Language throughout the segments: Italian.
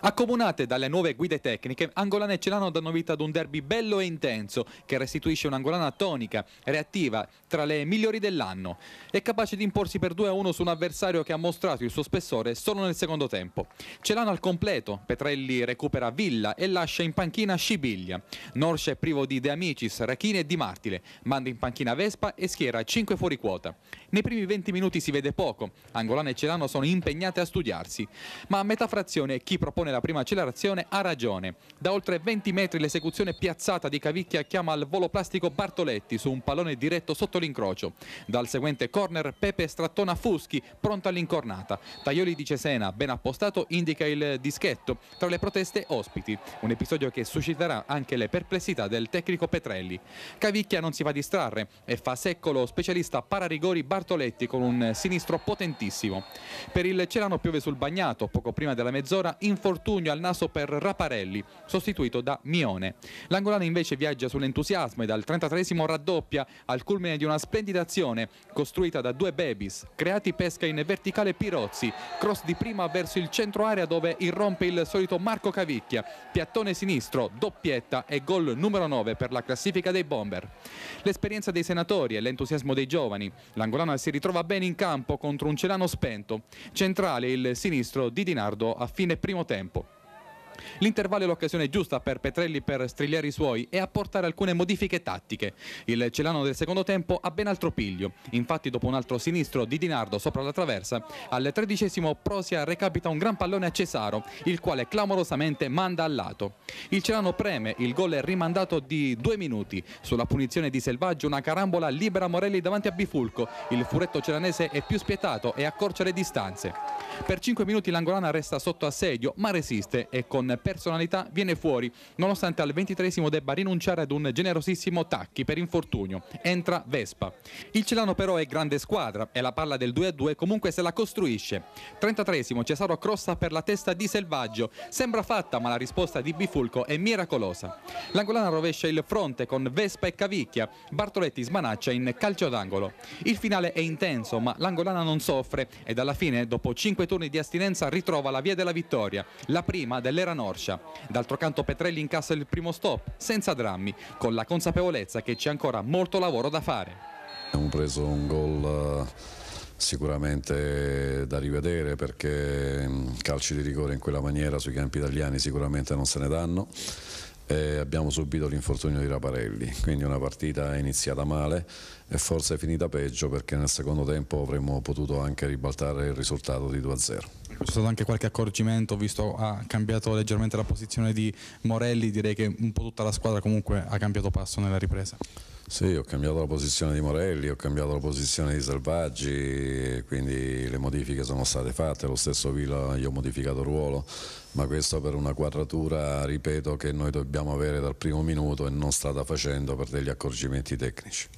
Accomunate dalle nuove guide tecniche, Angolana e Celano danno vita ad un derby bello e intenso che restituisce un'Angolana tonica, reattiva, tra le migliori dell'anno. È capace di imporsi per 2-1 su un avversario che ha mostrato il suo spessore solo nel secondo tempo. Celano al completo, Petrelli recupera Villa e lascia in panchina Scibiglia. Norcia è privo di De Amicis, Rachini e Di Martile, manda in panchina Vespa e schiera 5 fuori quota. Nei primi 20 minuti si vede poco, Angolana e Celano sono impegnate a studiarsi, ma a metà frazione chi propone propone la prima accelerazione ha ragione. Da oltre 20 metri l'esecuzione piazzata di Cavicchia chiama al volo plastico Bartoletti su un pallone diretto sotto l'incrocio. Dal seguente corner Pepe strattona Fuschi, pronto all'incornata. Taglioli di Cesena, ben appostato, indica il dischetto tra le proteste ospiti. Un episodio che susciterà anche le perplessità del tecnico Petrelli. Cavicchia non si va a distrarre e fa secco lo specialista pararigori Bartoletti con un sinistro potentissimo. Per il Celano piove sul bagnato, poco prima della mezz'ora, infortunato Fortugno al naso per Raparelli, sostituito da Mione. L'angolano invece viaggia sull'entusiasmo e dal 33 raddoppia al culmine di una splendida azione costruita da due babies, creati pesca in verticale Pirozzi, cross di prima verso il centro area dove irrompe il solito Marco Cavicchia, piattone sinistro, doppietta e gol numero 9 per la classifica dei bomber. L'esperienza dei senatori e l'entusiasmo dei giovani, l'angolano si ritrova bene in campo contro un Celano spento, centrale il sinistro di Dinardo a fine primo tempo. L'intervallo è l'occasione giusta per Petrelli per strigliare i suoi e apportare alcune modifiche tattiche. Il Celano del secondo tempo ha ben altro piglio. Infatti dopo un altro sinistro di Dinardo sopra la traversa, al tredicesimo Prosia recapita un gran pallone a Cesaro, il quale clamorosamente manda al lato. Il Celano preme, il gol è rimandato di due minuti. Sulla punizione di Selvaggio una carambola libera Morelli davanti a Bifulco. Il furetto celanese è più spietato e accorcia le distanze. Per 5 minuti l'angolana resta sotto assedio ma resiste e con personalità viene fuori, nonostante al ventitresimo debba rinunciare ad un generosissimo tacchi per infortunio. Entra Vespa. Il Celano però è grande squadra e la palla del 2-2 comunque se la costruisce. 33 Cesaro crossa per la testa di Selvaggio. Sembra fatta ma la risposta di Bifulco è miracolosa. L'angolana rovescia il fronte con Vespa e Cavicchia. Bartoletti smanaccia in calcio d'angolo. Il finale è intenso ma l'angolana non soffre ed alla fine dopo 5 turni di astinenza ritrova la via della vittoria, la prima dell'era 9. Norcia. D'altro canto Petrelli incassa il primo stop, senza drammi, con la consapevolezza che c'è ancora molto lavoro da fare. Abbiamo preso un gol eh, sicuramente da rivedere perché mm, calci di rigore in quella maniera sui campi italiani sicuramente non se ne danno e abbiamo subito l'infortunio di Raparelli, quindi una partita iniziata male e forse finita peggio perché nel secondo tempo avremmo potuto anche ribaltare il risultato di 2-0. C'è stato anche qualche accorgimento, visto che ha cambiato leggermente la posizione di Morelli, direi che un po' tutta la squadra comunque ha cambiato passo nella ripresa. Sì, ho cambiato la posizione di Morelli, ho cambiato la posizione di Selvaggi, quindi le modifiche sono state fatte, lo stesso Villa gli ho modificato ruolo ma questo per una quadratura, ripeto, che noi dobbiamo avere dal primo minuto e non stata facendo per degli accorgimenti tecnici.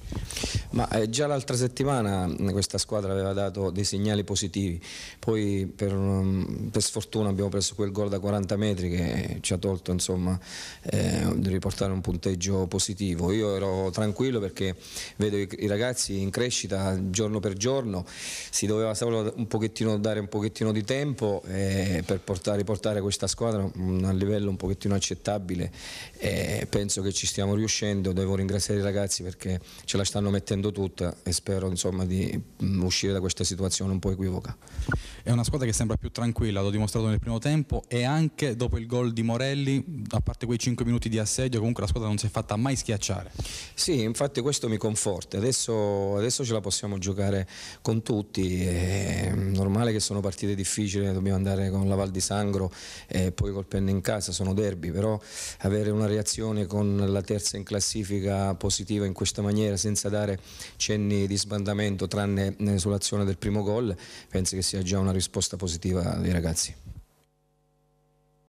Ma eh, già l'altra settimana mm, questa squadra aveva dato dei segnali positivi, poi per, mm, per, sfortuna abbiamo preso quel gol da 40 metri che ci ha tolto insomma, eh, di riportare un punteggio positivo. Io ero tranquillo perché vedo i, i ragazzi in crescita giorno per giorno, si doveva solo un pochettino, dare un pochettino di tempo eh, per portare, riportare questa squadra a livello un pochettino accettabile e eh, penso che ci stiamo riuscendo, devo ringraziare i ragazzi perché ce la stanno mettendo tutta e spero insomma, di mm, uscire da questa situazione un po' equivoca. È una squadra che sembra più tranquilla, l'ho dimostrato nel primo tempo e anche dopo il gol di Morelli, a parte quei 5 minuti di assedio, comunque la squadra non si è fatta mai schiacciare. Sì, infatti questo mi conforta, adesso, adesso ce la possiamo giocare con tutti, è normale che sono partite difficili, dobbiamo andare con la Val di Sangro eh, poi col penne in casa, sono derby, però avere una reazione con la terza in classifica positiva in questa maniera, senza dare cenni di sbandamento tranne eh, sull'azione del primo gol, penso che sia già una risposta positiva dei ragazzi.